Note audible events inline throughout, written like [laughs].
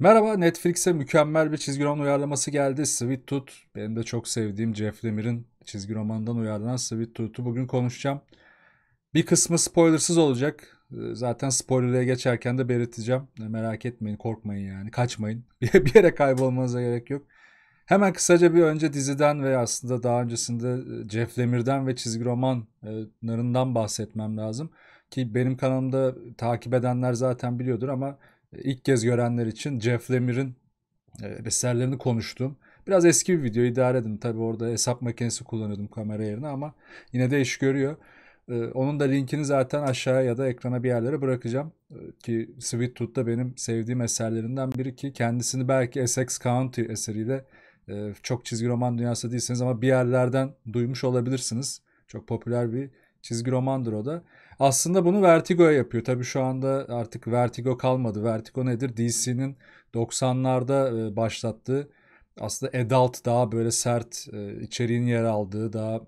Merhaba Netflix'e mükemmel bir çizgi roman uyarlaması geldi. Sweet Tooth benim de çok sevdiğim Jeff Lemire'in çizgi romanından uyarlanan Sweet Tooth'u bugün konuşacağım. Bir kısmı spoilersız olacak. Ee, zaten spoiler'e geçerken de belirteceğim. Merak etmeyin, korkmayın yani. Kaçmayın. [laughs] bir yere kaybolmanıza gerek yok. Hemen kısaca bir önce diziden ve aslında daha öncesinde e, Jeff Lemire'den ve çizgi romanlarından bahsetmem lazım. Ki benim kanalımda takip edenler zaten biliyordur ama ilk kez görenler için Jeff Lemire'in e, eserlerini konuştum. Biraz eski bir video idare edin. Tabi orada hesap makinesi kullanıyordum kamera yerine ama yine de iş görüyor. E, onun da linkini zaten aşağıya ya da ekrana bir yerlere bırakacağım. E, ki Sweet Tooth da benim sevdiğim eserlerinden biri ki kendisini belki Essex County eseriyle çok çizgi roman dünyası değilsiniz ama bir yerlerden duymuş olabilirsiniz. Çok popüler bir çizgi romandır o da. Aslında bunu Vertigo yapıyor. Tabii şu anda artık Vertigo kalmadı. Vertigo nedir? DC'nin 90'larda e, başlattığı aslında adult daha böyle sert e, içeriğin yer aldığı daha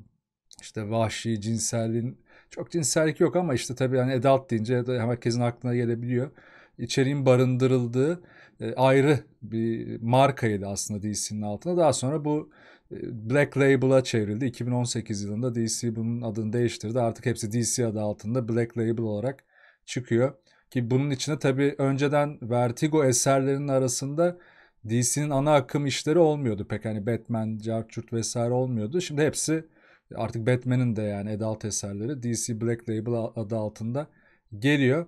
işte vahşi cinselliğin çok cinsellik yok ama işte tabii hani adult deyince herkesin aklına gelebiliyor. İçeriğin barındırıldığı e, ayrı bir markaydı aslında DC'nin altında. Daha sonra bu ee, Black Label'a çevrildi. 2018 yılında DC bunun adını değiştirdi. Artık hepsi DC adı altında Black Label olarak çıkıyor. Ki bunun içine tabii önceden Vertigo eserlerinin arasında DC'nin ana akım işleri olmuyordu pek. Hani Batman, Jarchurt vesaire olmuyordu. Şimdi hepsi artık Batman'in de yani adult eserleri DC Black Label adı altında geliyor.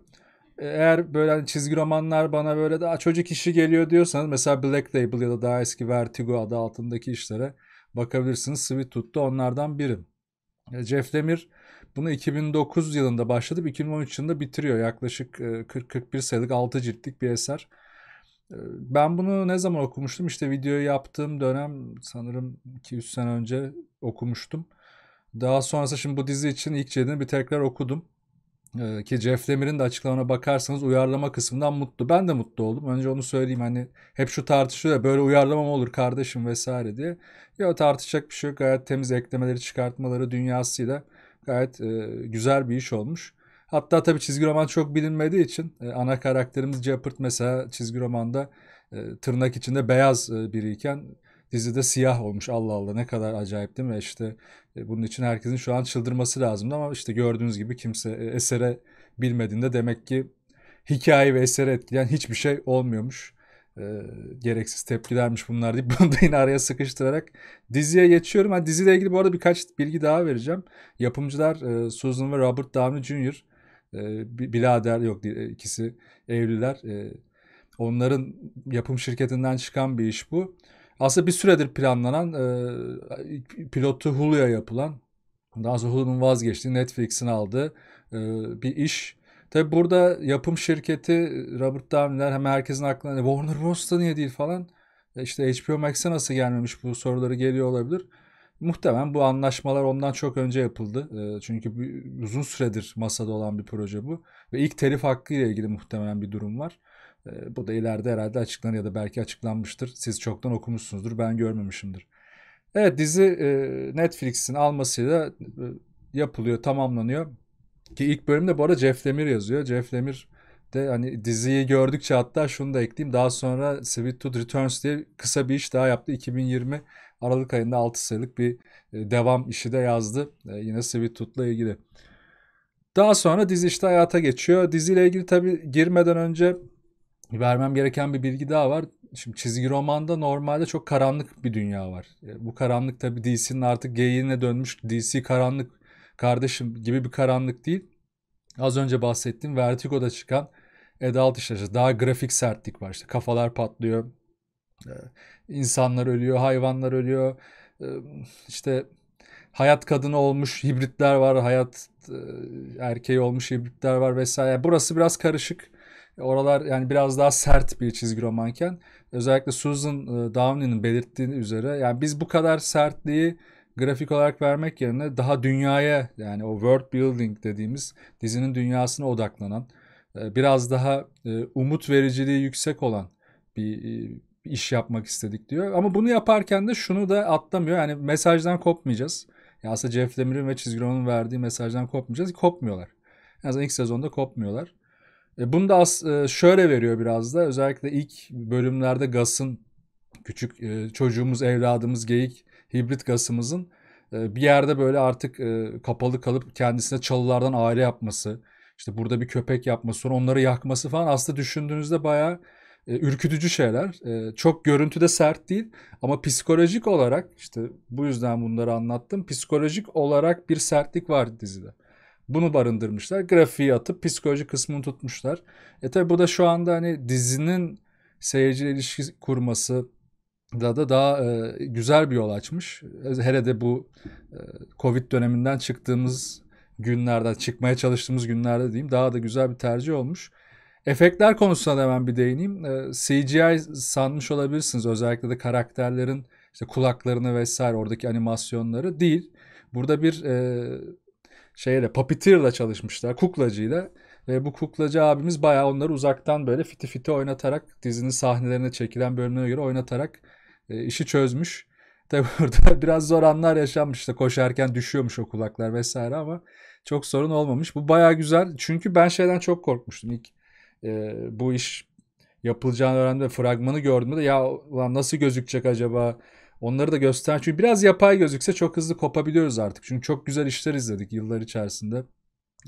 E, eğer böyle hani çizgi romanlar bana böyle daha çocuk işi geliyor diyorsanız mesela Black Label ya da daha eski Vertigo adı altındaki işlere bakabilirsiniz. Sweet Tooth'ta onlardan birim. E, Jeff Demir bunu 2009 yılında başladı, 2013 yılında bitiriyor. Yaklaşık 40-41 e, sayılık 6 ciltlik bir eser. E, ben bunu ne zaman okumuştum? İşte video yaptığım dönem sanırım 2-3 sene önce okumuştum. Daha sonrası şimdi bu dizi için ilk cildini bir tekrar okudum. Ee, ki Jeff Demir'in de açıklamana bakarsanız uyarlama kısmından mutlu. Ben de mutlu oldum. Önce onu söyleyeyim hani hep şu tartışıyor ya böyle uyarlama mı olur kardeşim vesaire diye. Ya tartışacak bir şey yok. Gayet temiz eklemeleri çıkartmaları dünyasıyla gayet e, güzel bir iş olmuş. Hatta tabii çizgi roman çok bilinmediği için e, ana karakterimiz Jeopard mesela çizgi romanda e, tırnak içinde beyaz e, biriyken dizide siyah olmuş. Allah Allah ne kadar acayip değil mi? İşte e, bunun için herkesin şu an çıldırması lazımdı ama işte gördüğünüz gibi kimse e, esere bilmediğinde demek ki hikaye ve eseri etkileyen hiçbir şey olmuyormuş. E, gereksiz tepkilermiş bunlar deyip [laughs] bunu da yine araya sıkıştırarak diziye geçiyorum. Yani diziyle ilgili bu arada birkaç bilgi daha vereceğim. Yapımcılar e, Susan ve Robert Downey Jr. E, bilader yok e, ikisi evliler. E, onların yapım şirketinden çıkan bir iş bu. Aslında bir süredir planlanan e, pilotu Hulu'ya yapılan daha sonra Hulu'nun vazgeçtiği Netflix'in aldığı e, bir iş. Tabi burada yapım şirketi e, Robert Downey'ler Hemen herkesin aklına e, Warner Bros'ta niye değil falan. E, işte HBO Max'e nasıl gelmemiş bu soruları geliyor olabilir. Muhtemelen bu anlaşmalar ondan çok önce yapıldı. Çünkü uzun süredir masada olan bir proje bu. Ve ilk telif hakkı ile ilgili muhtemelen bir durum var. Ee, bu da ileride herhalde açıklanır ya da belki açıklanmıştır. Siz çoktan okumuşsunuzdur ben görmemişimdir. Evet dizi e, Netflix'in almasıyla e, yapılıyor tamamlanıyor. Ki ilk bölümde bu arada Jeff Lemire yazıyor. Jeff Lemire de hani diziyi gördükçe hatta şunu da ekleyeyim. Daha sonra Sweet Tooth Returns diye kısa bir iş daha yaptı. 2020 Aralık ayında 6 sayılık bir e, devam işi de yazdı. Yine Sweet Tooth'la ilgili. Daha sonra dizi işte hayata geçiyor. Diziyle ilgili tabi girmeden önce vermem gereken bir bilgi daha var. Şimdi çizgi romanda normalde çok karanlık bir dünya var. E, bu karanlık tabi DC'nin artık geyiğine dönmüş DC karanlık kardeşim gibi bir karanlık değil. Az önce bahsettiğim Vertigo'da çıkan adult işler. Daha grafik sertlik var işte kafalar patlıyor. E, insanlar ölüyor, hayvanlar ölüyor. E, işte hayat kadını olmuş hibritler var, hayat erkeği olmuş hibritler var vesaire. Burası biraz karışık. Oralar yani biraz daha sert bir çizgi romanken özellikle Susan e, Downey'nin belirttiği üzere yani biz bu kadar sertliği grafik olarak vermek yerine daha dünyaya yani o world building dediğimiz dizinin dünyasına odaklanan e, biraz daha e, umut vericiliği yüksek olan bir iş yapmak istedik diyor. Ama bunu yaparken de şunu da atlamıyor. Yani mesajdan kopmayacağız. Ya aslında Jeff Demir'in ve Çizgi Roman'ın verdiği mesajdan kopmayacağız. Kopmuyorlar. En azından ilk sezonda kopmuyorlar. E, bunu da as, e, şöyle veriyor biraz da özellikle ilk bölümlerde Gas'ın küçük e, çocuğumuz, evladımız, geyik, hibrit Gas'ımızın e, bir yerde böyle artık kapalı kalıp kendisine çalılardan aile yapması, işte burada bir köpek yapması, sonra onları yakması falan aslında düşündüğünüzde bayağı ürkütücü şeyler. çok görüntüde sert değil ama psikolojik olarak işte bu yüzden bunları anlattım. Psikolojik olarak bir sertlik var dizide. Bunu barındırmışlar. Grafiği atıp psikoloji kısmını tutmuşlar. E tabi bu da şu anda hani dizinin seyirci ilişki kurması da da daha e, güzel bir yol açmış. Hele de bu e, Covid döneminden çıktığımız günlerde, çıkmaya çalıştığımız günlerde diyeyim daha da güzel bir tercih olmuş. Efektler konusuna da hemen bir değineyim. E, CGI sanmış olabilirsiniz. Özellikle de karakterlerin işte kulaklarını vesaire oradaki animasyonları değil. Burada bir e, şeyle Puppeteer'la çalışmışlar. Kuklacıyla. Ve bu kuklacı abimiz bayağı onları uzaktan böyle fiti fiti oynatarak dizinin sahnelerine çekilen bölümlere göre oynatarak e, işi çözmüş. [laughs] Tabi burada biraz zor anlar yaşanmış işte Koşarken düşüyormuş o kulaklar vesaire ama çok sorun olmamış. Bu bayağı güzel. Çünkü ben şeyden çok korkmuştum ilk e, bu iş yapılacağını öğrendim ve fragmanı gördüğümde ya lan nasıl gözükecek acaba Onları da göster. Çünkü biraz yapay gözükse çok hızlı kopabiliyoruz artık. Çünkü çok güzel işler izledik yıllar içerisinde.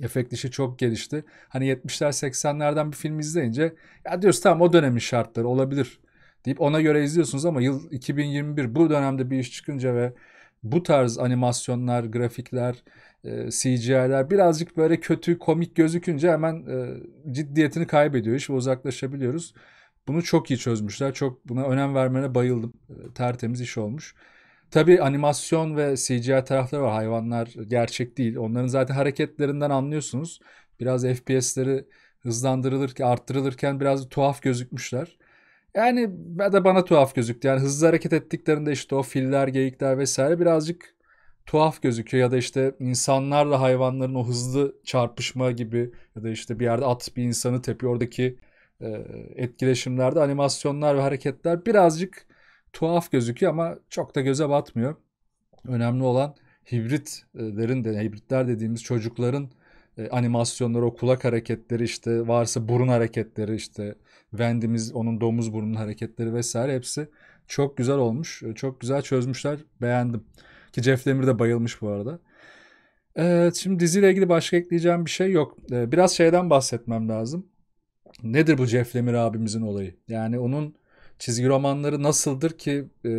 Efekt işi çok gelişti. Hani 70'ler 80'lerden bir film izleyince ya diyoruz tamam o dönemin şartları olabilir deyip ona göre izliyorsunuz ama yıl 2021 bu dönemde bir iş çıkınca ve bu tarz animasyonlar, grafikler, e, CGI'ler birazcık böyle kötü, komik gözükünce hemen e, ciddiyetini kaybediyor iş ve uzaklaşabiliyoruz. Bunu çok iyi çözmüşler. Çok buna önem vermene bayıldım. Ee, tertemiz iş olmuş. Tabii animasyon ve CGI tarafları var. Hayvanlar gerçek değil. Onların zaten hareketlerinden anlıyorsunuz. Biraz FPS'leri hızlandırılırken, arttırılırken biraz tuhaf gözükmüşler. Yani ben de bana tuhaf gözüktü. Yani hızlı hareket ettiklerinde işte o filler, geyikler vesaire birazcık tuhaf gözüküyor ya da işte insanlarla hayvanların o hızlı çarpışma gibi ya da işte bir yerde at bir insanı tepiyor oradaki e, etkileşimlerde animasyonlar ve hareketler birazcık tuhaf gözüküyor ama çok da göze batmıyor. Önemli olan hibritlerin de hibritler dediğimiz çocukların e, animasyonları, o kulak hareketleri işte varsa burun hareketleri işte Wendy'miz onun domuz burnunun hareketleri vesaire hepsi çok güzel olmuş. E, çok güzel çözmüşler. Beğendim. Ki Jeff Demir de bayılmış bu arada. Evet, şimdi diziyle ilgili başka ekleyeceğim bir şey yok. Biraz şeyden bahsetmem lazım. Nedir bu Jeff Lemire abimizin olayı? Yani onun çizgi romanları nasıldır ki e,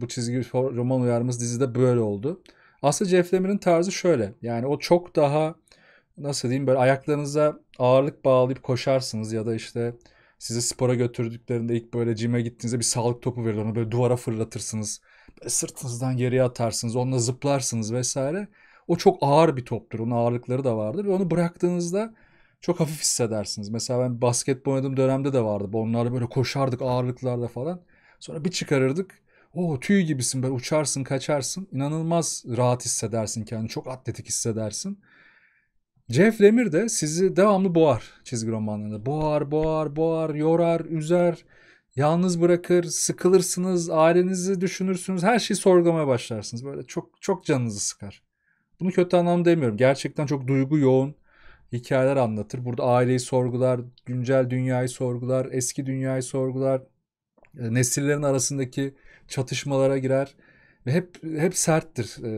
bu çizgi roman uyarımız dizide böyle oldu. Aslında Jeff Ceflemir'in tarzı şöyle. Yani o çok daha nasıl diyeyim böyle ayaklarınıza ağırlık bağlayıp koşarsınız ya da işte sizi spora götürdüklerinde ilk böyle cime gittiğinizde bir sağlık topu verir onu böyle duvara fırlatırsınız. Böyle sırtınızdan geriye atarsınız onunla zıplarsınız vesaire. O çok ağır bir toptur. Onun ağırlıkları da vardır ve onu bıraktığınızda çok hafif hissedersiniz. Mesela ben basketbol oynadığım dönemde de vardı. Onlarla böyle koşardık ağırlıklarda falan. Sonra bir çıkarırdık. O tüy gibisin böyle uçarsın kaçarsın. İnanılmaz rahat hissedersin kendini. Çok atletik hissedersin. Jeff Lemire de sizi devamlı boğar çizgi romanlarında. Boğar, boğar, boğar, yorar, üzer, yalnız bırakır, sıkılırsınız, ailenizi düşünürsünüz, her şeyi sorgulamaya başlarsınız. Böyle çok çok canınızı sıkar. Bunu kötü anlamda demiyorum. Gerçekten çok duygu yoğun, hikayeler anlatır. Burada aileyi sorgular, güncel dünyayı sorgular, eski dünyayı sorgular. Ee, nesillerin arasındaki çatışmalara girer ve hep hep serttir, e,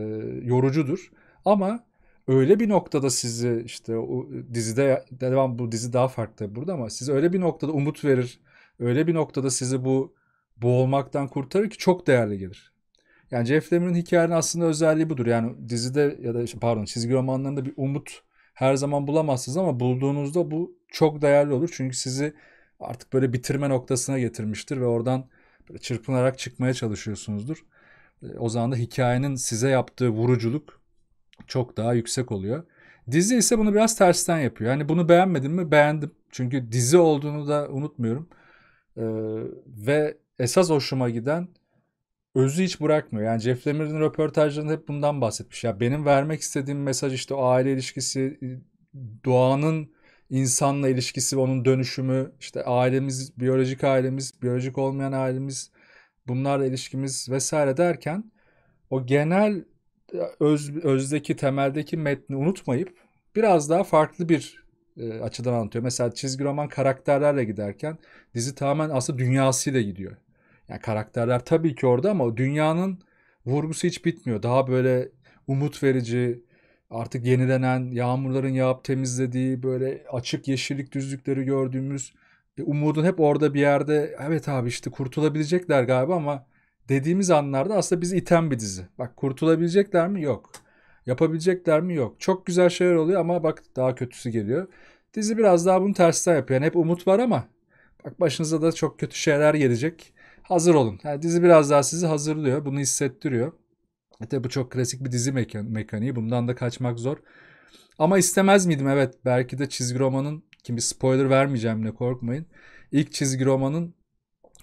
yorucudur. Ama öyle bir noktada sizi işte o e, dizide devam bu dizi daha farklı burada ama siz öyle bir noktada umut verir. Öyle bir noktada sizi bu boğulmaktan kurtarır ki çok değerli gelir. Yani Jeff Lemire'nin hikayenin aslında özelliği budur. Yani dizide ya da işte pardon çizgi romanlarında bir umut her zaman bulamazsınız ama bulduğunuzda bu çok değerli olur. Çünkü sizi artık böyle bitirme noktasına getirmiştir ve oradan çırpınarak çıkmaya çalışıyorsunuzdur. Ee, o zaman da hikayenin size yaptığı vuruculuk çok daha yüksek oluyor. Dizi ise bunu biraz tersten yapıyor. Yani bunu beğenmedin mi? Beğendim. Çünkü dizi olduğunu da unutmuyorum. Ee, ve esas hoşuma giden özü hiç bırakmıyor. Yani Jeff Lemire'in röportajlarında hep bundan bahsetmiş. Ya benim vermek istediğim mesaj işte o aile ilişkisi, e, doğanın insanla ilişkisi, onun dönüşümü, işte ailemiz, biyolojik ailemiz, biyolojik olmayan ailemiz, bunlarla ilişkimiz vesaire derken o genel e, öz, özdeki temeldeki metni unutmayıp biraz daha farklı bir e, açıdan anlatıyor. Mesela çizgi roman karakterlerle giderken dizi tamamen aslında dünyasıyla gidiyor. Yani karakterler tabii ki orada ama dünyanın vurgusu hiç bitmiyor. Daha böyle umut verici, artık yenilenen, yağmurların yağıp temizlediği, böyle açık yeşillik düzlükleri gördüğümüz e, umudun hep orada bir yerde evet abi işte kurtulabilecekler galiba ama dediğimiz anlarda aslında bizi iten bir dizi. Bak kurtulabilecekler mi? Yok. Yapabilecekler mi? Yok. Çok güzel şeyler oluyor ama bak daha kötüsü geliyor. Dizi biraz daha bunu tersten yapıyor. Yani hep umut var ama bak başınıza da çok kötü şeyler gelecek hazır olun. Yani dizi biraz daha sizi hazırlıyor. Bunu hissettiriyor. Hatta e bu çok klasik bir dizi mekan mekaniği. Bundan da kaçmak zor. Ama istemez miydim? Evet belki de çizgi romanın kimi spoiler vermeyeceğim ne korkmayın. İlk çizgi romanın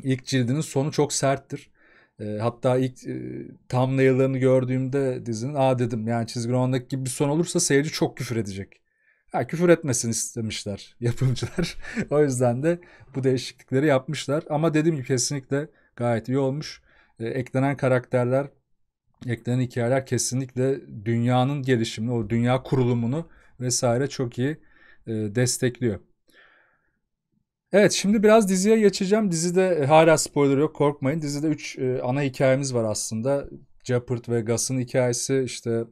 ilk cildinin sonu çok serttir. E, hatta ilk e, thumbnail'larını gördüğümde dizinin aa dedim yani çizgi romandaki gibi bir son olursa seyirci çok küfür edecek. Ha, küfür etmesin istemişler [laughs] yapımcılar. o yüzden de bu değişiklikleri yapmışlar. Ama dediğim gibi kesinlikle gayet iyi olmuş. E, eklenen karakterler, eklenen hikayeler kesinlikle dünyanın gelişimini, o dünya kurulumunu vesaire çok iyi e, destekliyor. Evet şimdi biraz diziye geçeceğim. Dizide e, hala spoiler yok korkmayın. Dizide 3 e, ana hikayemiz var aslında. Jeopard ve Gus'ın hikayesi işte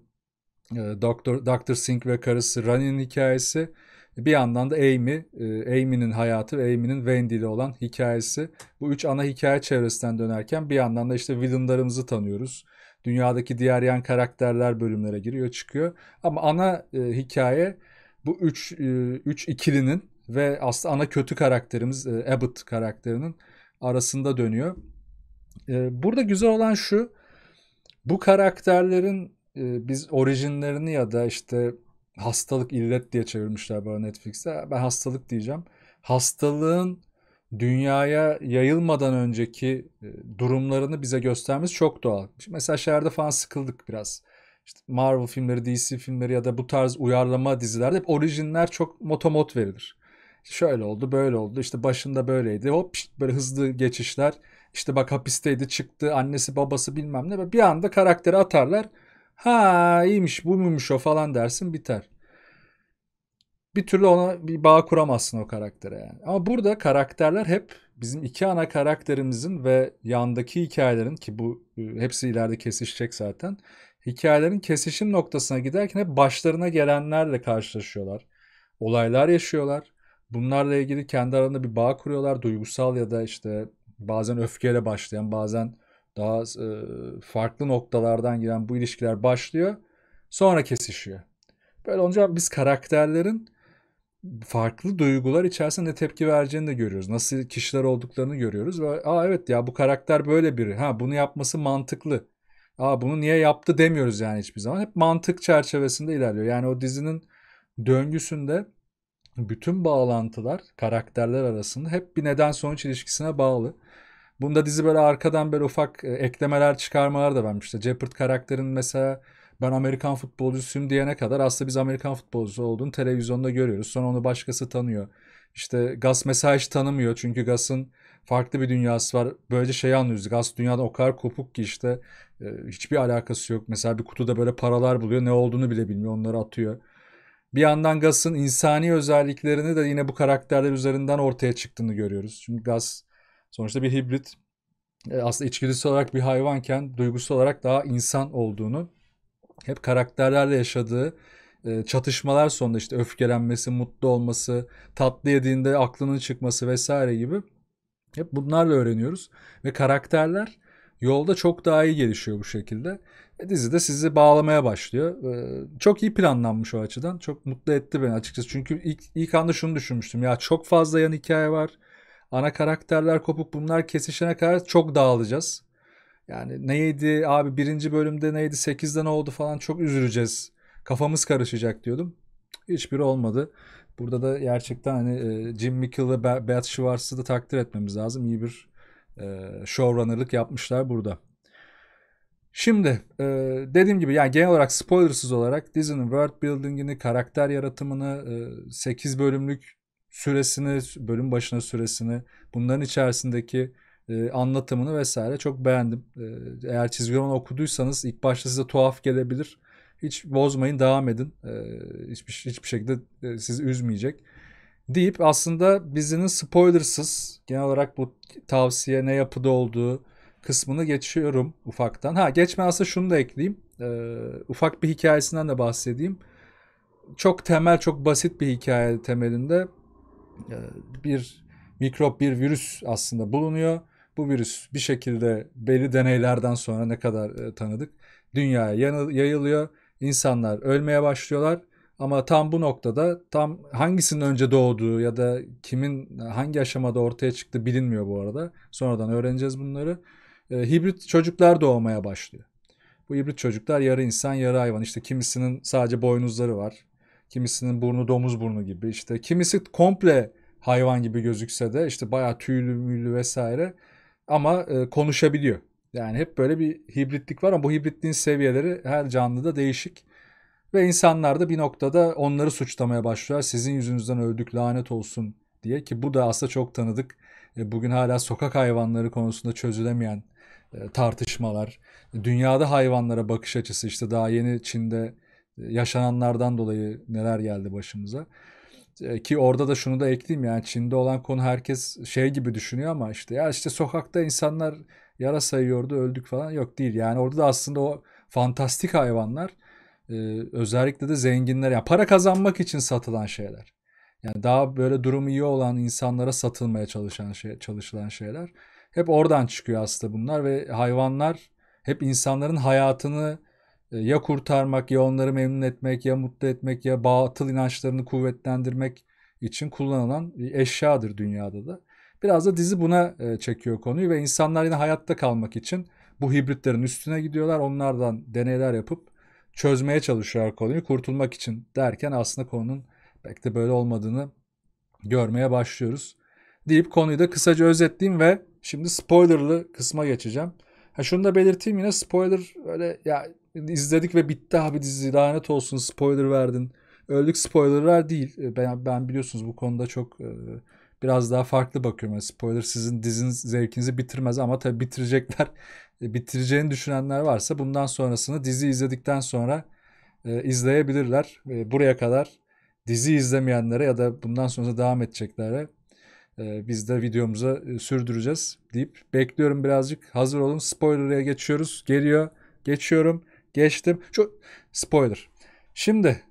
ee, doktor Dr. Singh ve karısı Rani'nin hikayesi. Bir yandan da Amy, e, Amy'nin hayatı ve Amy'nin Wendy ile olan hikayesi. Bu üç ana hikaye çevresinden dönerken bir yandan da işte villainlarımızı tanıyoruz. Dünyadaki diğer yan karakterler bölümlere giriyor çıkıyor. Ama ana e, hikaye bu üç, e, üç ikilinin ve aslında ana kötü karakterimiz Abbott karakterinin arasında dönüyor. Burada güzel olan şu bu karakterlerin e, biz orijinlerini ya da işte hastalık illet diye çevirmişler bana Netflix'e. Ben hastalık diyeceğim. Hastalığın dünyaya yayılmadan önceki durumlarını bize göstermesi çok doğal. Mesela şeylerde falan sıkıldık biraz. İşte Marvel filmleri, DC filmleri ya da bu tarz uyarlama dizilerde hep orijinler çok motomot verilir. Şöyle oldu, böyle oldu. İşte başında böyleydi. Hop böyle hızlı geçişler. İşte bak hapisteydi, çıktı. Annesi, babası bilmem ne. Bir anda karakteri atarlar ha iyiymiş bu muymuş o falan dersin biter. Bir türlü ona bir bağ kuramazsın o karaktere yani. Ama burada karakterler hep bizim iki ana karakterimizin ve yandaki hikayelerin ki bu e, hepsi ileride kesişecek zaten. Hikayelerin kesişim noktasına giderken hep başlarına gelenlerle karşılaşıyorlar. Olaylar yaşıyorlar. Bunlarla ilgili kendi aralarında bir bağ kuruyorlar. Duygusal ya da işte bazen öfkeyle başlayan, bazen daha farklı noktalardan giren bu ilişkiler başlıyor. Sonra kesişiyor. Böyle olunca biz karakterlerin farklı duygular içerisinde tepki vereceğini de görüyoruz. Nasıl kişiler olduklarını görüyoruz ve aa evet ya bu karakter böyle biri. Ha bunu yapması mantıklı. Aa bunu niye yaptı demiyoruz yani hiçbir zaman. Hep mantık çerçevesinde ilerliyor. Yani o dizinin döngüsünde bütün bağlantılar karakterler arasında hep bir neden sonuç ilişkisine bağlı. Bunda dizi böyle arkadan böyle ufak e, eklemeler çıkarmalar da vermişti. Jeopard karakterin mesela ben Amerikan futbolcusuyum diyene kadar aslında biz Amerikan futbolcusu olduğunu televizyonda görüyoruz. Sonra onu başkası tanıyor. İşte Gas mesela hiç tanımıyor çünkü Gas'ın farklı bir dünyası var. Böylece şey anlıyoruz. Gaz dünyada o kadar kopuk ki işte e, hiçbir alakası yok. Mesela bir kutuda böyle paralar buluyor. Ne olduğunu bile bilmiyor. Onları atıyor. Bir yandan Gas'ın insani özelliklerini de yine bu karakterler üzerinden ortaya çıktığını görüyoruz. Çünkü Gaz sonuçta bir hibrit e, aslında içgüdüsü olarak bir hayvanken duygusu olarak daha insan olduğunu hep karakterlerle yaşadığı e, çatışmalar sonunda işte öfkelenmesi, mutlu olması, tatlı yediğinde aklının çıkması vesaire gibi hep bunlarla öğreniyoruz ve karakterler yolda çok daha iyi gelişiyor bu şekilde. E, dizi de sizi bağlamaya başlıyor. E, çok iyi planlanmış o açıdan. Çok mutlu etti beni açıkçası. Çünkü ilk, ilk anda şunu düşünmüştüm. Ya çok fazla yan hikaye var ana karakterler kopuk bunlar kesişene kadar çok dağılacağız. Yani neydi abi birinci bölümde neydi sekizde ne oldu falan çok üzüleceğiz. Kafamız karışacak diyordum. Hiçbiri olmadı. Burada da gerçekten hani e, Jim Mickle ve Beth Schwartz'ı da takdir etmemiz lazım. İyi bir e, showrunner'lık yapmışlar burada. Şimdi e, dediğim gibi yani genel olarak spoilersız olarak dizinin world building'ini, karakter yaratımını, e, 8 bölümlük süresini, bölüm başına süresini, bunların içerisindeki e, anlatımını vesaire çok beğendim. E, eğer çizgi roman okuduysanız ilk başta size tuhaf gelebilir. Hiç bozmayın, devam edin. E, hiçbir, hiçbir şekilde e, sizi üzmeyecek. Deyip aslında dizinin spoilersız genel olarak bu tavsiye ne yapıda olduğu kısmını geçiyorum ufaktan. Ha geçme aslında şunu da ekleyeyim. E, ufak bir hikayesinden de bahsedeyim. Çok temel, çok basit bir hikaye temelinde e, bir mikrop, bir virüs aslında bulunuyor. Bu virüs bir şekilde belli deneylerden sonra ne kadar e, tanıdık dünyaya yayılıyor. İnsanlar ölmeye başlıyorlar. Ama tam bu noktada tam hangisinin önce doğduğu ya da kimin hangi aşamada ortaya çıktı bilinmiyor bu arada. Sonradan öğreneceğiz bunları. E, hibrit çocuklar doğmaya başlıyor. Bu hibrit çocuklar yarı insan yarı hayvan. İşte kimisinin sadece boynuzları var. Kimisinin burnu domuz burnu gibi işte kimisi komple hayvan gibi gözükse de işte bayağı tüylü müylü vesaire ama e, konuşabiliyor. Yani hep böyle bir hibritlik var ama bu hibritliğin seviyeleri her canlıda değişik. Ve insanlar da bir noktada onları suçlamaya başlıyor. Sizin yüzünüzden öldük lanet olsun diye ki bu da aslında çok tanıdık. E, bugün hala sokak hayvanları konusunda çözülemeyen e, tartışmalar. Dünyada hayvanlara bakış açısı işte daha yeni Çin'de yaşananlardan dolayı neler geldi başımıza. E, ki orada da şunu da ekleyeyim yani Çin'de olan konu herkes şey gibi düşünüyor ama işte ya işte sokakta insanlar yara sayıyordu öldük falan yok değil. Yani orada da aslında o fantastik hayvanlar e, özellikle de zenginler yani para kazanmak için satılan şeyler. Yani daha böyle durumu iyi olan insanlara satılmaya çalışan şey, çalışılan şeyler. Hep oradan çıkıyor aslında bunlar ve hayvanlar hep insanların hayatını e, ya kurtarmak ya onları memnun etmek ya mutlu etmek ya batıl inançlarını kuvvetlendirmek için kullanılan bir eşyadır dünyada da. Biraz da dizi buna e, çekiyor konuyu ve insanlar yine hayatta kalmak için bu hibritlerin üstüne gidiyorlar. Onlardan deneyler yapıp çözmeye çalışıyorlar konuyu kurtulmak için derken aslında konunun pek de böyle olmadığını görmeye başlıyoruz. Deyip konuyu da kısaca özetleyeyim ve şimdi spoilerlı kısma geçeceğim. Ha şunu da belirteyim yine spoiler öyle ya izledik ve bitti abi dizi lanet olsun spoiler verdin. Öldük spoiler değil. E, ben, ben biliyorsunuz bu konuda çok e, biraz daha farklı bakıyorum. Yani spoiler sizin dizin zevkinizi bitirmez ama tabii bitirecekler. E, bitireceğini düşünenler varsa bundan sonrasını dizi izledikten sonra izleyebilirler. buraya kadar dizi izlemeyenlere ya da bundan sonra devam edeceklere biz de videomuza sürdüreceğiz deyip bekliyorum birazcık. Hazır olun. Spoiler'e geçiyoruz. Geliyor. Geçiyorum geçtim. Çok spoiler. Şimdi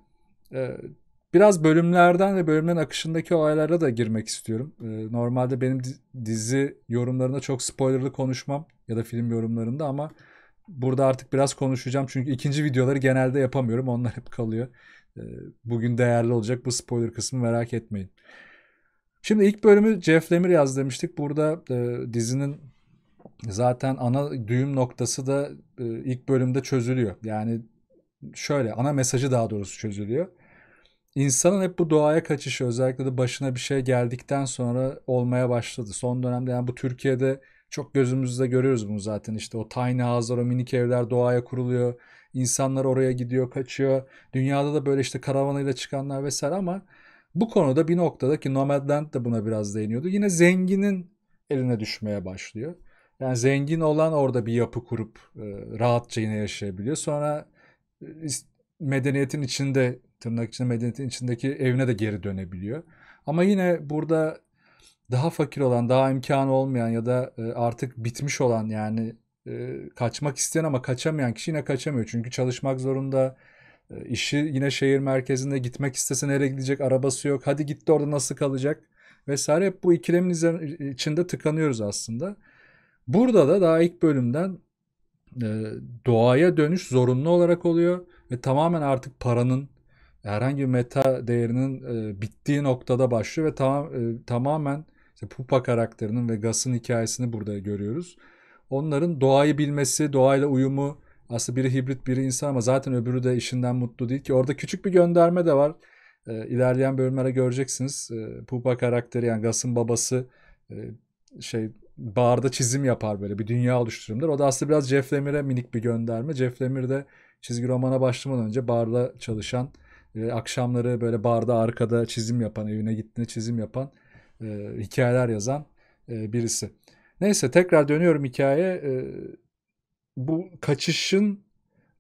e, biraz bölümlerden ve bölümlerin akışındaki olaylara da girmek istiyorum. E, normalde benim dizi yorumlarında çok spoilerlı konuşmam ya da film yorumlarında ama burada artık biraz konuşacağım. Çünkü ikinci videoları genelde yapamıyorum. Onlar hep kalıyor. E, bugün değerli olacak bu spoiler kısmı merak etmeyin. Şimdi ilk bölümü Jeff Lemire yaz demiştik. Burada e, dizinin zaten ana düğüm noktası da e, ilk bölümde çözülüyor. Yani şöyle ana mesajı daha doğrusu çözülüyor. İnsanın hep bu doğaya kaçışı özellikle de başına bir şey geldikten sonra olmaya başladı. Son dönemde yani bu Türkiye'de çok gözümüzde görüyoruz bunu zaten işte o tiny house'lar o minik evler doğaya kuruluyor. İnsanlar oraya gidiyor kaçıyor. Dünyada da böyle işte karavanıyla çıkanlar vesaire ama bu konuda bir noktada ki Nomadland da buna biraz değiniyordu. Yine zenginin eline düşmeye başlıyor. Yani zengin olan orada bir yapı kurup e, rahatça yine yaşayabiliyor. Sonra e, medeniyetin içinde tırnak içinde medeniyetin içindeki evine de geri dönebiliyor. Ama yine burada daha fakir olan, daha imkanı olmayan ya da e, artık bitmiş olan yani e, kaçmak isteyen ama kaçamayan kişi yine kaçamıyor. Çünkü çalışmak zorunda. E, işi yine şehir merkezinde gitmek istese nereye gidecek arabası yok. Hadi gitti orada nasıl kalacak vesaire. Hep bu ikilemin içinde tıkanıyoruz aslında. Burada da daha ilk bölümden e, doğaya dönüş zorunlu olarak oluyor ve tamamen artık paranın herhangi bir meta değerinin e, bittiği noktada başlıyor ve tam, e, tamamen işte Pupa karakterinin ve Gas'ın hikayesini burada görüyoruz. Onların doğayı bilmesi, doğayla uyumu aslında biri hibrit biri insan ama zaten öbürü de işinden mutlu değil ki. Orada küçük bir gönderme de var. E, ilerleyen bölümlere göreceksiniz. E, Pupa karakteri yani Gas'ın babası e, şey barda çizim yapar böyle bir dünya oluşturumdur. O da aslında biraz Jeff Lemire minik bir gönderme. Jeff Lemire de çizgi romana başlamadan önce barda çalışan, e, akşamları böyle barda arkada çizim yapan, evine gittiğinde çizim yapan, e, hikayeler yazan e, birisi. Neyse tekrar dönüyorum hikaye. E, bu kaçışın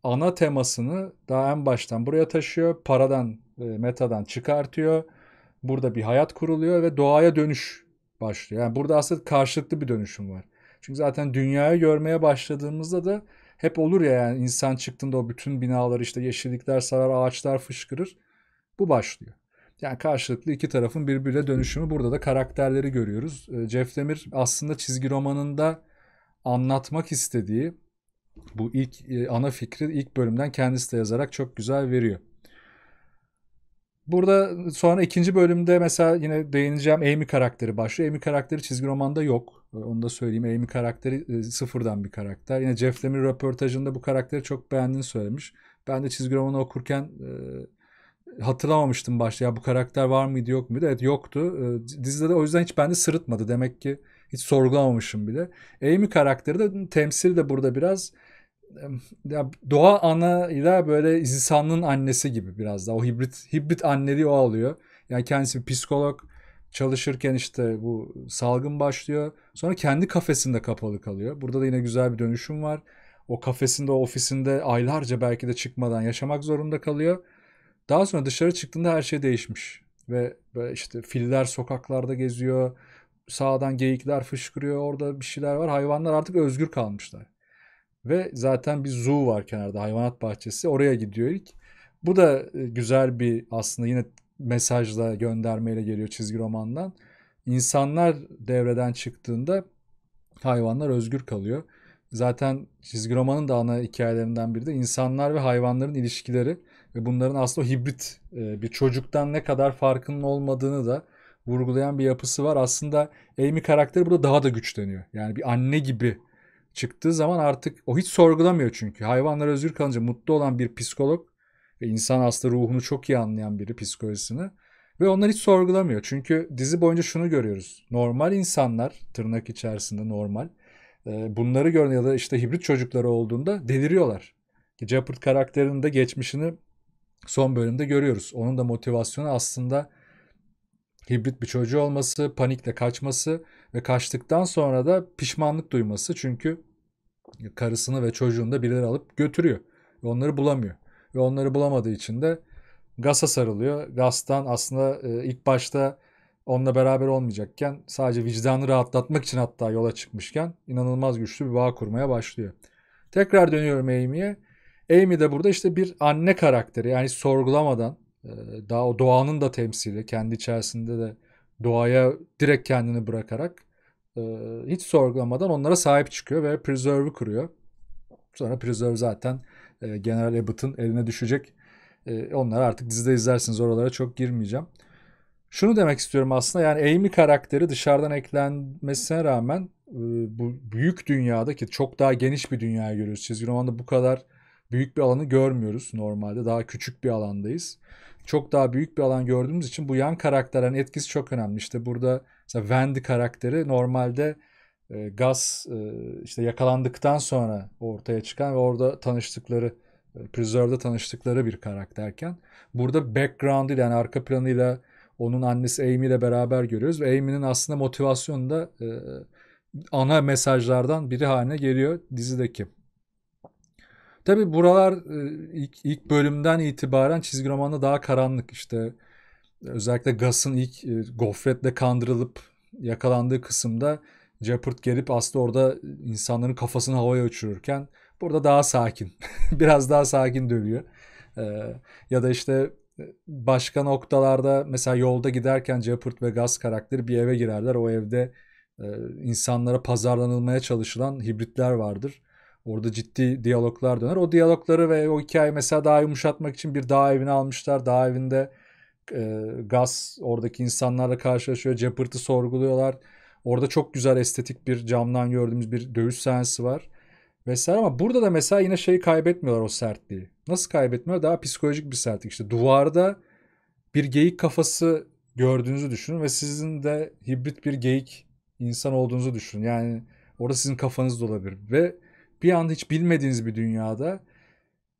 ana temasını daha en baştan buraya taşıyor. Paradan, e, metadan çıkartıyor. Burada bir hayat kuruluyor ve doğaya dönüş başlıyor. Yani burada aslında karşılıklı bir dönüşüm var. Çünkü zaten dünyayı görmeye başladığımızda da hep olur ya yani insan çıktığında o bütün binalar işte yeşillikler sarar, ağaçlar fışkırır. Bu başlıyor. Yani karşılıklı iki tarafın birbirine dönüşümü burada da karakterleri görüyoruz. Ee, Jeff Demir aslında çizgi romanında anlatmak istediği bu ilk e, ana fikri ilk bölümden kendisi de yazarak çok güzel veriyor. Burada sonra ikinci bölümde mesela yine değineceğim Amy karakteri başlıyor. Amy karakteri çizgi romanda yok. Ee, onu da söyleyeyim. Amy karakteri e, sıfırdan bir karakter. Yine Jeff Lemire röportajında bu karakteri çok beğendiğini söylemiş. Ben de çizgi romanı okurken e, hatırlamamıştım başta. Ya bu karakter var mıydı yok muydu? Evet yoktu. E, dizide de o yüzden hiç bende sırıtmadı. Demek ki hiç sorgulamamışım bile. Amy karakteri de temsili de burada biraz ya doğa anayla böyle insanın annesi gibi biraz daha. O hibrit hibrit anneliği o alıyor. Yani kendisi bir psikolog çalışırken işte bu salgın başlıyor. Sonra kendi kafesinde kapalı kalıyor. Burada da yine güzel bir dönüşüm var. O kafesinde, o ofisinde aylarca belki de çıkmadan yaşamak zorunda kalıyor. Daha sonra dışarı çıktığında her şey değişmiş. Ve böyle işte filler sokaklarda geziyor. Sağdan geyikler fışkırıyor. Orada bir şeyler var. Hayvanlar artık özgür kalmışlar. Ve zaten bir zoo var kenarda hayvanat bahçesi. Oraya gidiyor ilk. Bu da e, güzel bir aslında yine mesajla göndermeyle geliyor çizgi romandan. İnsanlar devreden çıktığında hayvanlar özgür kalıyor. Zaten çizgi romanın da ana hikayelerinden biri de insanlar ve hayvanların ilişkileri ve bunların aslında o hibrit e, bir çocuktan ne kadar farkının olmadığını da vurgulayan bir yapısı var. Aslında Amy karakteri burada daha da güçleniyor. Yani bir anne gibi çıktığı zaman artık o hiç sorgulamıyor çünkü. Hayvanlar özgür kalınca mutlu olan bir psikolog ve insan aslında ruhunu çok iyi anlayan biri psikolojisini ve onlar hiç sorgulamıyor. Çünkü dizi boyunca şunu görüyoruz. Normal insanlar tırnak içerisinde normal e, bunları gördüğünde ya da işte hibrit çocukları olduğunda deliriyorlar. Jeopard karakterinin de geçmişini son bölümde görüyoruz. Onun da motivasyonu aslında hibrit bir çocuğu olması, panikle kaçması ve kaçtıktan sonra da pişmanlık duyması. Çünkü karısını ve çocuğunu da birileri alıp götürüyor ve onları bulamıyor. Ve onları bulamadığı için de gasa sarılıyor. Gastan aslında e, ilk başta onunla beraber olmayacakken sadece vicdanı rahatlatmak için hatta yola çıkmışken inanılmaz güçlü bir bağ kurmaya başlıyor. Tekrar dönüyorum Amy'ye. Amy de burada işte bir anne karakteri yani sorgulamadan daha o doğanın da temsili kendi içerisinde de doğaya direkt kendini bırakarak hiç sorgulamadan onlara sahip çıkıyor ve Preserve'ı kuruyor. Sonra Preserve zaten General Abbott'ın eline düşecek. Onları artık dizide izlersiniz oralara çok girmeyeceğim. Şunu demek istiyorum aslında yani Amy karakteri dışarıdan eklenmesine rağmen bu büyük dünyadaki çok daha geniş bir dünyayı görüyoruz. Çizgi romanda bu kadar büyük bir alanı görmüyoruz normalde. Daha küçük bir alandayız çok daha büyük bir alan gördüğümüz için bu yan karakterlerin etkisi çok önemli. İşte burada mesela Wendy karakteri normalde e, gaz e, işte yakalandıktan sonra ortaya çıkan ve orada tanıştıkları e, tanıştıkları bir karakterken burada background ile yani arka planıyla onun annesi Amy ile beraber görüyoruz ve Amy'nin aslında motivasyonu da e, ana mesajlardan biri haline geliyor dizideki. Tabi buralar e, ilk, ilk bölümden itibaren çizgi romanda daha karanlık işte. Özellikle Gus'ın ilk e, gofretle kandırılıp yakalandığı kısımda Jeopard gelip aslında orada insanların kafasını havaya uçururken burada daha sakin. [laughs] Biraz daha sakin dövüyor. E, ya da işte başka noktalarda mesela yolda giderken Jeopard ve Gus karakteri bir eve girerler. O evde insanlara pazarlanılmaya çalışılan hibritler vardır. Orada ciddi diyaloglar döner. O diyalogları ve o hikayeyi mesela daha yumuşatmak için bir dağ evine almışlar. Dağ evinde e, gaz oradaki insanlarla karşılaşıyor. Cepırtı sorguluyorlar. Orada çok güzel estetik bir camdan gördüğümüz bir dövüş sahnesi var. Vesaire ama burada da mesela yine şeyi kaybetmiyorlar o sertliği. Nasıl kaybetmiyor? Daha psikolojik bir sertlik. İşte duvarda bir geyik kafası gördüğünüzü düşünün ve sizin de hibrit bir geyik insan olduğunuzu düşünün. Yani orada sizin kafanız da olabilir. Ve bir anda hiç bilmediğiniz bir dünyada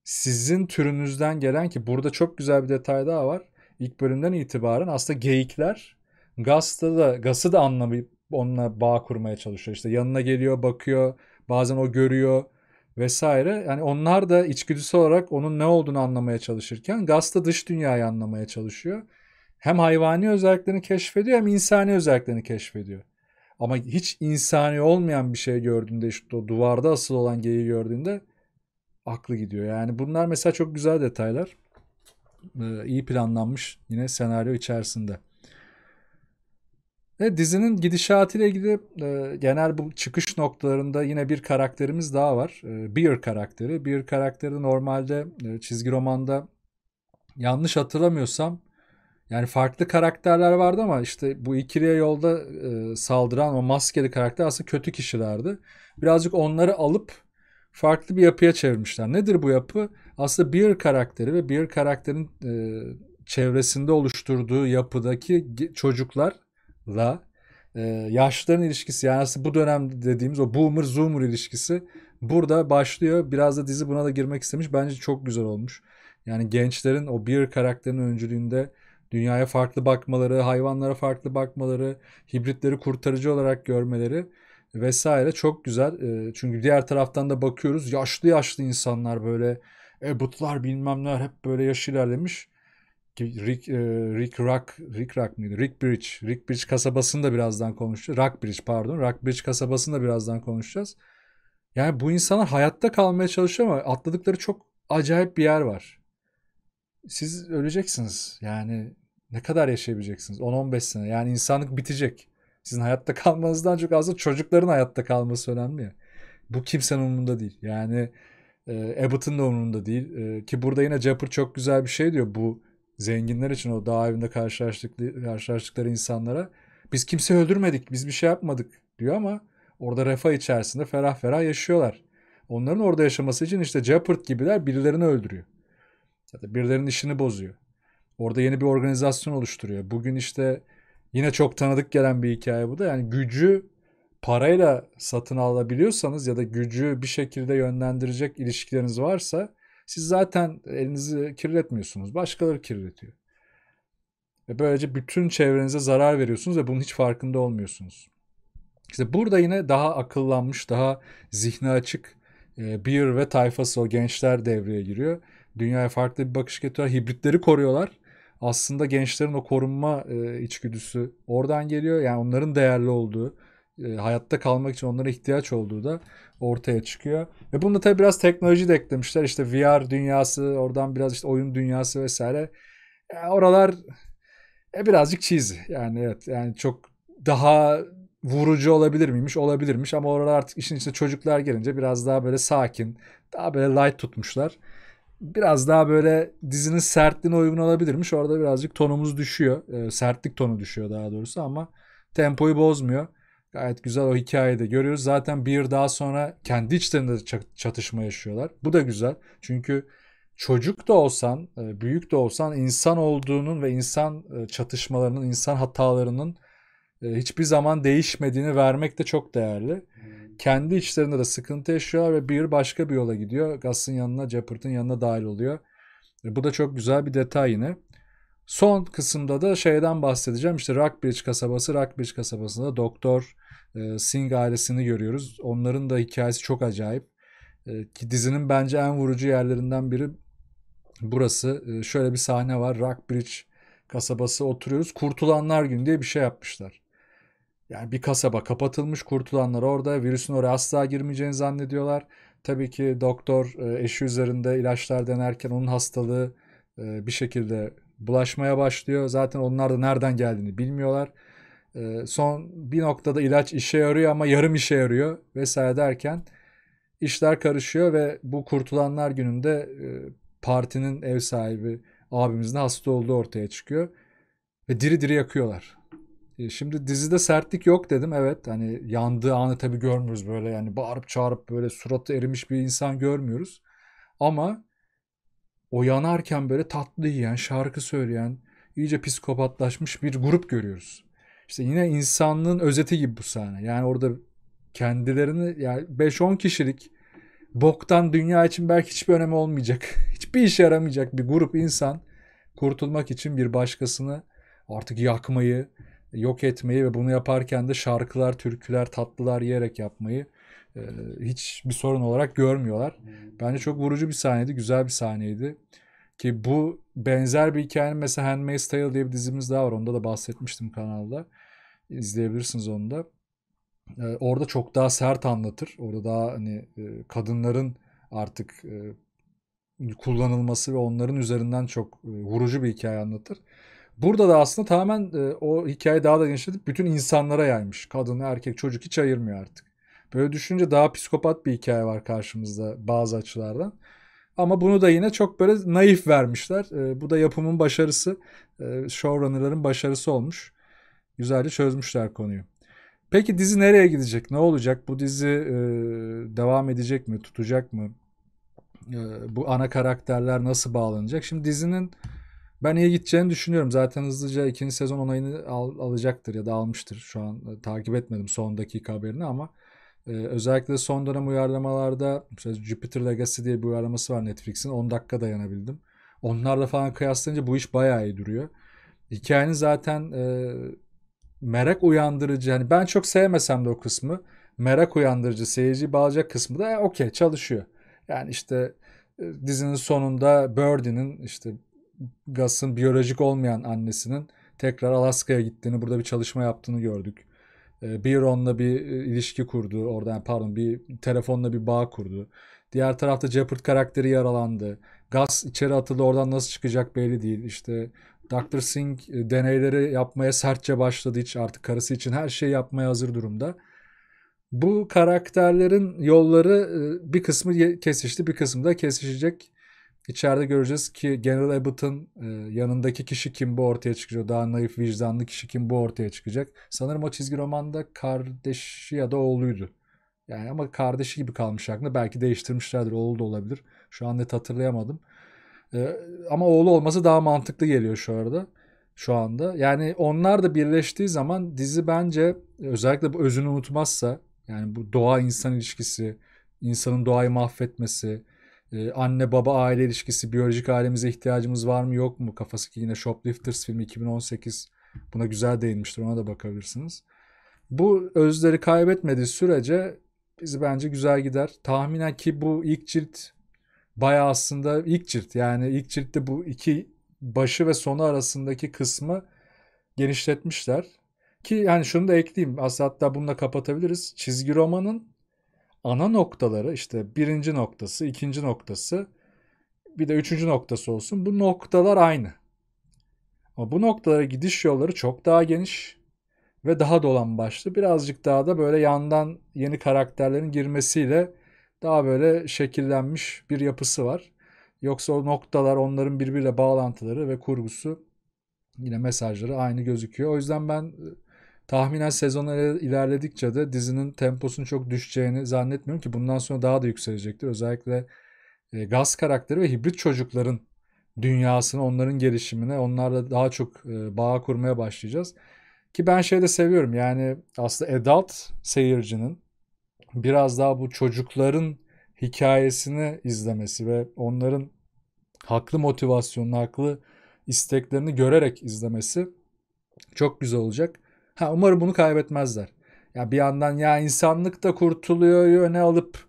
sizin türünüzden gelen ki burada çok güzel bir detay daha var. İlk bölümden itibaren aslında geyikler Gas'ta da Gas'ı da anlamayıp onunla bağ kurmaya çalışıyor. İşte yanına geliyor, bakıyor, bazen o görüyor vesaire. Yani onlar da içgüdüsü olarak onun ne olduğunu anlamaya çalışırken Gas da dış dünyayı anlamaya çalışıyor. Hem hayvani özelliklerini keşfediyor hem insani özelliklerini keşfediyor. Ama hiç insani olmayan bir şey gördüğünde işte o duvarda asıl olan geyiği gördüğünde aklı gidiyor. Yani bunlar mesela çok güzel detaylar. Ee, iyi planlanmış yine senaryo içerisinde. Ve dizinin gidişatıyla ilgili e, genel bu çıkış noktalarında yine bir karakterimiz daha var. E, Beer karakteri. Beer karakteri normalde e, çizgi romanda yanlış hatırlamıyorsam yani farklı karakterler vardı ama işte bu ikiliye yolda e, saldıran o maskeli karakter aslında kötü kişilerdi. Birazcık onları alıp farklı bir yapıya çevirmişler. Nedir bu yapı? Aslında bir karakteri ve bir karakterin e, çevresinde oluşturduğu yapıdaki çocuklarla e, yaşlıların ilişkisi yani aslında bu dönem dediğimiz o boomer zoomer ilişkisi burada başlıyor. Biraz da dizi buna da girmek istemiş. Bence çok güzel olmuş. Yani gençlerin o bir karakterin öncülüğünde Dünyaya farklı bakmaları, hayvanlara farklı bakmaları, hibritleri kurtarıcı olarak görmeleri vesaire çok güzel. Ee, çünkü diğer taraftan da bakıyoruz yaşlı yaşlı insanlar böyle Abbott'lar e, bilmem neler hep böyle yaş ilerlemiş. Rick, e, Rick Rock, Rick Rock mıydı? Rick Bridge. Rick Bridge kasabasını da birazdan konuşacağız. Rock Bridge pardon. Rock Bridge kasabasını da birazdan konuşacağız. Yani bu insanlar hayatta kalmaya çalışıyor ama atladıkları çok acayip bir yer var. Siz öleceksiniz. Yani ne kadar yaşayabileceksiniz? 10-15 sene. Yani insanlık bitecek. Sizin hayatta kalmanızdan çok aslında çocukların hayatta kalması önemli ya. Bu kimsenin umurunda değil. Yani e, Abbott'ın da umurunda değil. E, ki burada yine Japper çok güzel bir şey diyor. Bu zenginler için o dağ evinde karşılaştıkları, karşılaştıkları insanlara. Biz kimse öldürmedik. Biz bir şey yapmadık diyor ama orada refah içerisinde ferah ferah yaşıyorlar. Onların orada yaşaması için işte Jeopardy gibiler birilerini öldürüyor. Ya da birilerinin işini bozuyor. Orada yeni bir organizasyon oluşturuyor. Bugün işte yine çok tanıdık gelen bir hikaye bu da. Yani gücü parayla satın alabiliyorsanız ya da gücü bir şekilde yönlendirecek ilişkileriniz varsa siz zaten elinizi kirletmiyorsunuz. Başkaları kirletiyor. Ve böylece bütün çevrenize zarar veriyorsunuz ve bunun hiç farkında olmuyorsunuz. İşte burada yine daha akıllanmış, daha zihni açık e, bir ve tayfası o gençler devreye giriyor. Dünyaya farklı bir bakış getiriyor. Hibritleri koruyorlar aslında gençlerin o korunma e, içgüdüsü oradan geliyor. Yani onların değerli olduğu, e, hayatta kalmak için onlara ihtiyaç olduğu da ortaya çıkıyor. Ve bunu tabii biraz teknoloji de eklemişler. İşte VR dünyası, oradan biraz işte oyun dünyası vesaire. E, oralar e, birazcık cheesy. Yani evet yani çok daha vurucu olabilir miymiş? Olabilirmiş ama oralar artık işin içine çocuklar gelince biraz daha böyle sakin, daha böyle light tutmuşlar biraz daha böyle dizinin sertliğine uygun olabilirmiş. Orada birazcık tonumuz düşüyor. E, sertlik tonu düşüyor daha doğrusu ama tempoyu bozmuyor. Gayet güzel o hikayeyi de görüyoruz. Zaten bir daha sonra kendi içlerinde çatışma yaşıyorlar. Bu da güzel. Çünkü çocuk da olsan, e, büyük de olsan insan olduğunun ve insan e, çatışmalarının, insan hatalarının e, hiçbir zaman değişmediğini vermek de çok değerli. Hmm kendi içlerinde de sıkıntı yaşıyor ve bir başka bir yola gidiyor. Gas'ın yanına, Jeopard'ın yanına dahil oluyor. E, bu da çok güzel bir detay yine. Son kısımda da şeyden bahsedeceğim. İşte Rockbridge kasabası, Rockbridge kasabasında Doktor e, Singh ailesini görüyoruz. Onların da hikayesi çok acayip. E, ki dizinin bence en vurucu yerlerinden biri burası. E, şöyle bir sahne var. Rockbridge kasabası oturuyoruz. Kurtulanlar Günü diye bir şey yapmışlar. Yani bir kasaba kapatılmış kurtulanlar orada virüsün oraya asla girmeyeceğini zannediyorlar. Tabii ki doktor e, eşi üzerinde ilaçlar denerken onun hastalığı e, bir şekilde bulaşmaya başlıyor. Zaten onlar da nereden geldiğini bilmiyorlar. E, son bir noktada ilaç işe yarıyor ama yarım işe yarıyor vesaire derken işler karışıyor ve bu kurtulanlar gününde partinin ev sahibi abimizin hasta olduğu ortaya çıkıyor. Ve diri diri yakıyorlar. E, şimdi dizide sertlik yok dedim. Evet hani yandığı anı tabii görmüyoruz böyle yani bağırıp çağırıp böyle suratı erimiş bir insan görmüyoruz. Ama o yanarken böyle tatlı yiyen, şarkı söyleyen, iyice psikopatlaşmış bir grup görüyoruz. İşte yine insanlığın özeti gibi bu sahne. Yani orada kendilerini yani 5-10 kişilik boktan dünya için belki hiçbir önemi olmayacak. [laughs] hiçbir işe yaramayacak bir grup insan kurtulmak için bir başkasını artık yakmayı, yok etmeyi ve bunu yaparken de şarkılar, türküler, tatlılar yiyerek yapmayı e, hiç bir sorun olarak görmüyorlar. Hmm. Bence çok vurucu bir sahneydi, güzel bir sahneydi. Ki bu benzer bir hikayenin mesela Handmaid's Tale diye bir dizimiz daha var. Onda da bahsetmiştim kanalda. İzleyebilirsiniz onu da. E, orada çok daha sert anlatır. Orada daha hani e, kadınların artık e, kullanılması ve onların üzerinden çok e, vurucu bir hikaye anlatır. Burada da aslında tamamen e, o hikaye daha da genişletip bütün insanlara yaymış. Kadın, erkek, çocuk hiç ayırmıyor artık. Böyle düşünce daha psikopat bir hikaye var karşımızda bazı açılardan. Ama bunu da yine çok böyle naif vermişler. E, bu da yapımın başarısı, e, showrunner'ların başarısı olmuş. Güzelce çözmüşler konuyu. Peki dizi nereye gidecek? Ne olacak? Bu dizi e, devam edecek mi? Tutacak mı? E, bu ana karakterler nasıl bağlanacak? Şimdi dizinin ben iyi gideceğini düşünüyorum. Zaten hızlıca ikinci sezon onayını al, alacaktır ya da almıştır. Şu an e, takip etmedim son dakika haberini ama e, özellikle son dönem uyarlamalarda mesela Jupiter Legacy diye bir uyarlaması var Netflix'in. 10 dakika dayanabildim. Onlarla falan kıyaslayınca bu iş bayağı iyi duruyor. Hikayenin zaten e, merak uyandırıcı. Hani ben çok sevmesem de o kısmı merak uyandırıcı seyirci bağlayacak kısmı da e, okey çalışıyor. Yani işte e, dizinin sonunda Birdie'nin işte Gus'ın biyolojik olmayan annesinin tekrar Alaska'ya gittiğini, burada bir çalışma yaptığını gördük. Biron'la ee, bir e, ilişki kurdu. Oradan pardon bir telefonla bir bağ kurdu. Diğer tarafta Jeopard karakteri yaralandı. Gus içeri atıldı. Oradan nasıl çıkacak belli değil. İşte Dr. Singh e, deneyleri yapmaya sertçe başladı. Hiç artık karısı için her şeyi yapmaya hazır durumda. Bu karakterlerin yolları e, bir kısmı kesişti, bir kısmı da kesişecek. İçeride göreceğiz ki General Abbott'ın e, yanındaki kişi kim bu ortaya çıkacak. Daha naif vicdanlı kişi kim bu ortaya çıkacak. Sanırım o çizgi romanda kardeşi ya da oğluydu. Yani ama kardeşi gibi kalmış aklında. Belki değiştirmişlerdir. Oğlu da olabilir. Şu an net hatırlayamadım. E, ama oğlu olması daha mantıklı geliyor şu arada. Şu anda. Yani onlar da birleştiği zaman dizi bence özellikle bu özünü unutmazsa yani bu doğa insan ilişkisi, insanın doğayı mahvetmesi, ee, anne baba aile ilişkisi, biyolojik ailemize ihtiyacımız var mı yok mu kafası ki yine Shoplifters filmi 2018 buna güzel değinmiştir ona da bakabilirsiniz. Bu özleri kaybetmediği sürece bizi bence güzel gider. Tahminen ki bu ilk cilt baya aslında ilk cilt yani ilk ciltte bu iki başı ve sonu arasındaki kısmı genişletmişler. Ki yani şunu da ekleyeyim aslında hatta bununla kapatabiliriz. Çizgi romanın ana noktaları işte birinci noktası, ikinci noktası bir de üçüncü noktası olsun. Bu noktalar aynı. Ama bu noktalara gidiş yolları çok daha geniş ve daha dolan başlı. Birazcık daha da böyle yandan yeni karakterlerin girmesiyle daha böyle şekillenmiş bir yapısı var. Yoksa o noktalar onların birbiriyle bağlantıları ve kurgusu yine mesajları aynı gözüküyor. O yüzden ben Tahminen sezonlar ilerledikçe de dizinin temposunun çok düşeceğini zannetmiyorum ki bundan sonra daha da yükselecektir. Özellikle e, Gaz karakteri ve hibrit çocukların dünyasını, onların gelişimine, onlarla daha çok e, bağ kurmaya başlayacağız. Ki ben şeyi de seviyorum yani aslında adult seyircinin biraz daha bu çocukların hikayesini izlemesi ve onların haklı motivasyonunu, haklı isteklerini görerek izlemesi çok güzel olacak. Ha, umarım bunu kaybetmezler. Ya bir yandan ya insanlık da kurtuluyor öne alıp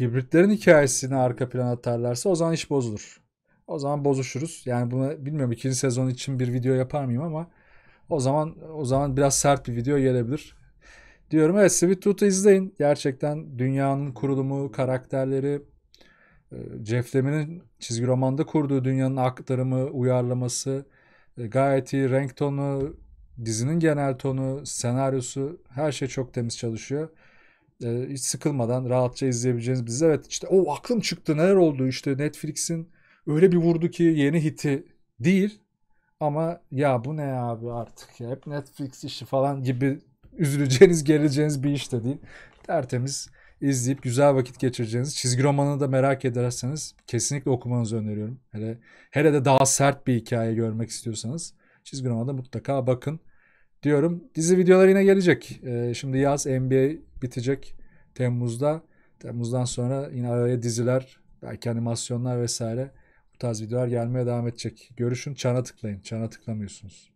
hibritlerin hikayesini arka plan atarlarsa o zaman iş bozulur. O zaman bozuşuruz. Yani bunu bilmiyorum ikinci sezon için bir video yapar mıyım ama o zaman o zaman biraz sert bir video gelebilir. Diyorum evet Sweet Tooth'u izleyin. Gerçekten dünyanın kurulumu, karakterleri, e, Jeff Lemire'nin çizgi romanda kurduğu dünyanın aktarımı, uyarlaması, e, gayet iyi renk tonu, Dizinin genel tonu, senaryosu her şey çok temiz çalışıyor. Ee, hiç sıkılmadan rahatça izleyebileceğiniz bir dizi. Evet işte o aklım çıktı neler oldu işte Netflix'in öyle bir vurdu ki yeni hiti değil. Ama ya bu ne abi artık ya hep Netflix işi falan gibi üzüleceğiniz geleceğiniz bir iş de değil. Tertemiz izleyip güzel vakit geçireceğiniz çizgi romanı da merak ederseniz kesinlikle okumanızı öneriyorum. Hele, hele de daha sert bir hikaye görmek istiyorsanız Çizgi romana mutlaka bakın diyorum. Dizi videoları yine gelecek. Ee, şimdi yaz NBA bitecek Temmuz'da. Temmuz'dan sonra yine araya diziler, belki animasyonlar vesaire bu tarz videolar gelmeye devam edecek. Görüşün çana tıklayın. Çana tıklamıyorsunuz.